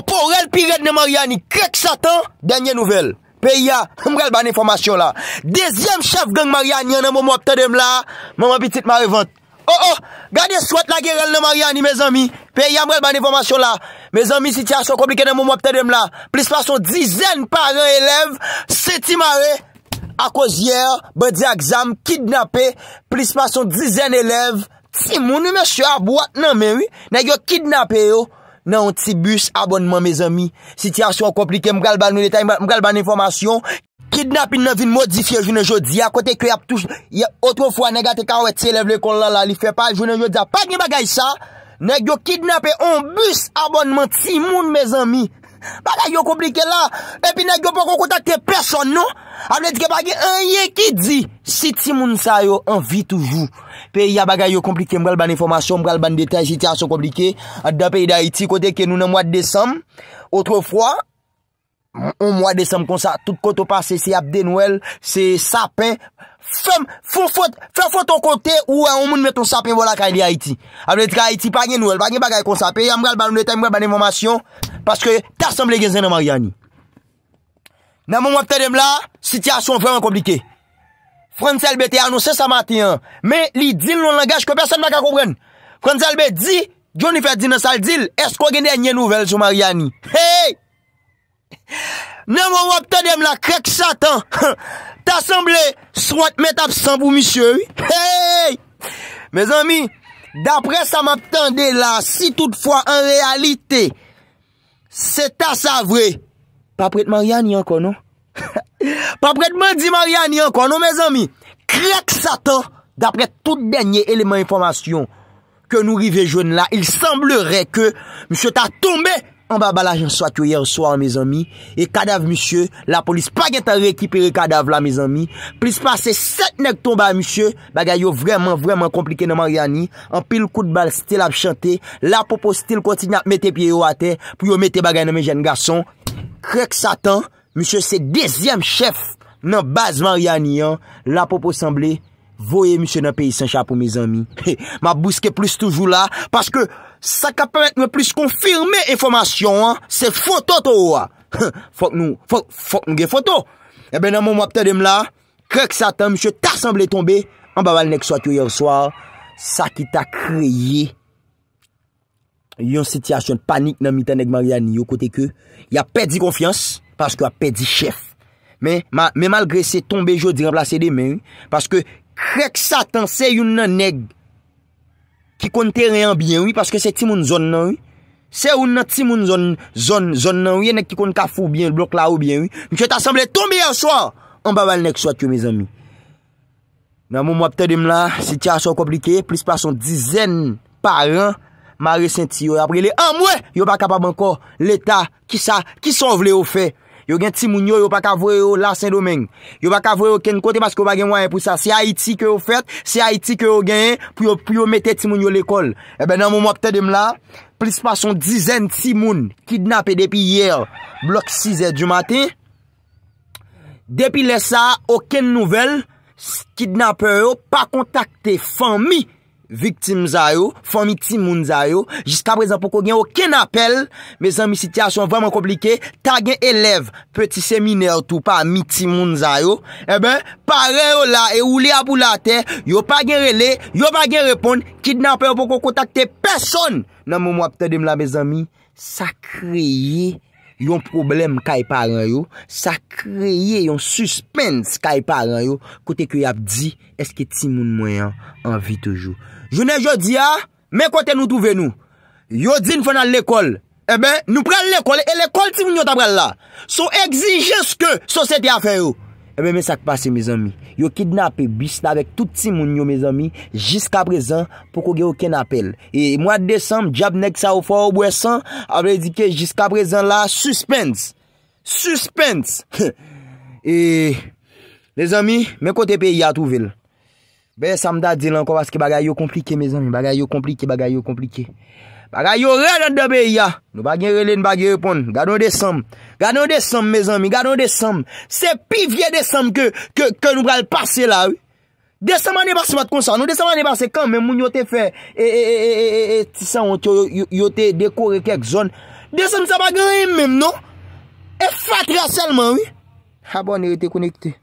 Opo, rel pi red ne Mariani, krek satan, denye nouvel. Pe ya, mrel ban informasyon la. Dezyem chef gen Mariani ane mou mwap te dem la, mwen mwen pitit mare vant. O, oh, o, oh, gade swet la gen rel ne Mariani, me zami, pe ya mrel ban informasyon la. Me zami, si ti aso komplike ane mou mwap te dem la, plis pason dizen paran elev, se ti mare, akos yer, be di aksam, kidnapé, plis pason dizen elev, ti mouni me sio abouat nan menwi, nan yo kidnapé yo. nan yon ti bus abonman, mes ami. Sityasyon komplike, mkal ban nileta, mkal ban informasyon, kidnap in nan vin modifiye, jounen jodi, akote kre ap touj, yon otwofwa, nega te kawet, se lev le kon lan la, li fe pal, jounen jodi, apak ni bagay sa, negyo kidnap e, yon bus abonman, ti moun, mes ami. Bagay yo komplike la, epi negyo pou kon kontakte person non, apne dike bagay, enye ki di, si ti moun sa yo, an vi toujou. Pe y a bagay yo komplike mrel ban informasyon, mrel ban detaj, sityasyon komplike. Adda pe y da Haiti kote ke nou nan mwad Desem, Otrofwa, Mwad Desem konsa, tout koto pa se se apde nouel, se sapen, Fem, fem fote, fem fote an kote ou an moun met ton sapen wala ka y li Haiti. Abde te ka Haiti pa gen nouel, bagay bagay konsa, Pe y a mrel ban nou detaj, mrel ban informasyon, Paske tasan ble genzen nan mariani. Nan mwen wapte dem la, sityasyon vwèran komplike. Fransalbe te anose sa mati an, men li dil non langaj ke person baka koubren. Fransalbe di, jouni fe dinan sal dil, eskwa genye a nye nouvel sou Mariani. Hey! Nemo wap tande m la krek satan, ta semble swat met absent pou misye. Hey! Mez ami, dapre sa m ap tande la, si toutfwa an realite, se ta savre, pa prit Mariani an non? kono? Papre dman di Mariani an kon nou mè zanmi Krek satan Dapre tout denye eleman informasyon Ke nou rive joun la Il semblere ke Msyo ta tombe An ba balajan swat yo yer swan mè zanmi E kadaf msyo La polis pa gen ta rekipere kadaf la mè zanmi Plis pase set nek tombe an msyo Bagay yo vreman vreman komplike nan Mariani An pil kout bal stil ap chante La popo stil kontina te mette piye yo ate Puyo mette bagay nan mè jen gason Krek satan Monsye se dezyem chèf nan bazman yanyan, la popo semblé, voye monsye nan peyi sancha pou mè zami. Ma bouske plus toujou la, paske sa ka pamet mè plus konfirme informasyon an, se foto to ou an. Fok nou, fok nou gen foto. Ebe eh nan moun mwap tèdèm la, kèk satan monsye ta semblé tombe, an babal nek swat yo yor swar, sa ki ta kreyé. yon sityasyon panik nan mitan neg Mariani yo kote ke ya pedi konfians paske ya pedi chef me malgre se tombe jo di remplase de men paske krek satan se yon nan neg ki konte reyon bien wii paske se ti moun zon nan wii se yon nan ti moun zon nan wii yon neg ki konte kafou bien blok la ou bien wii mwen se tasemble tombe yon swa an babal neg swa ki yo me zami nan moun mwapte dem la sityasyon komplike plis pason dizen par an Ma resenti yo apre le an mwen yo baka pa banko l'Etat ki sa, ki sa vle yo fe. Yo gen timoun yo yo baka vwe yo la Saint-Domingue. Yo baka vwe yo ken kote baske yo bagen wanyen pou sa. Si Haiti ke yo fet, si Haiti ke yo gen, pou yo mette timoun yo l'ekol. Ebe eh nan moun mwokte dem la, plis pas son dizen timoun kidnap e depi yer, blok 6 e du maten. Depi lesa, oken nouvel, kidnap e yo pa kontakte fami kilon. Victim zayou, fò mi timoun zayou, jiska prezen pou kon gen oken apel, me zan mi sityasyon vèman komplike, ta gen elev, peti seminer tou pa mi timoun zayou, e ben, pare yo la e ou li apou la te, yo pa gen rele, yo pa gen repon, kidnapè yo pou kon kontakte person, nan mou mwap te dem la me zan mi, sa kreyi. yon problem ka yi padran yo, sa kreye yon suspens ka yi padran yo, kote kyo yap di eske ti moun moun yan anvi toujou. Jounen jodi ya, men kote nou touve nou, yo di nou fè nan l'ekol, e ben, nou pren l'ekol, e l'ekol ti moun yon tabrel la. So exigez ke, so se te a fè yo. Ebe eh men sak pase, me zanmi Yo kidnap e bisna vek touti moun yo, me zanmi Jiska prezan, pou kogue yo ken apel E mwa december, jabnek sa ou fwa ou bwesan Abre di ke jiska prezan la, suspense Suspense E... Le zanmi, men kote pe yi atuvel Beye samda di lanko, aske bagay yo komplike, me zanmi Bagay yo komplike, bagay yo komplike baga yo ren nan dabè ya, nou bagen rele, nou bagen repon, gado de sam, gado de sam, me zanmi, gado de sam, se pi vie de sam ke nou bral pase la, wè, de sam ane bak se mat konsan, nou de sam ane bak se kan men moun yo te fe, e, e, e, e, e, e, ti sa wan chou, yo te dekore kèk zon, de sam sa bagan em men, nou, e fat rasyalman, wè, ha bon, ne rete konekte,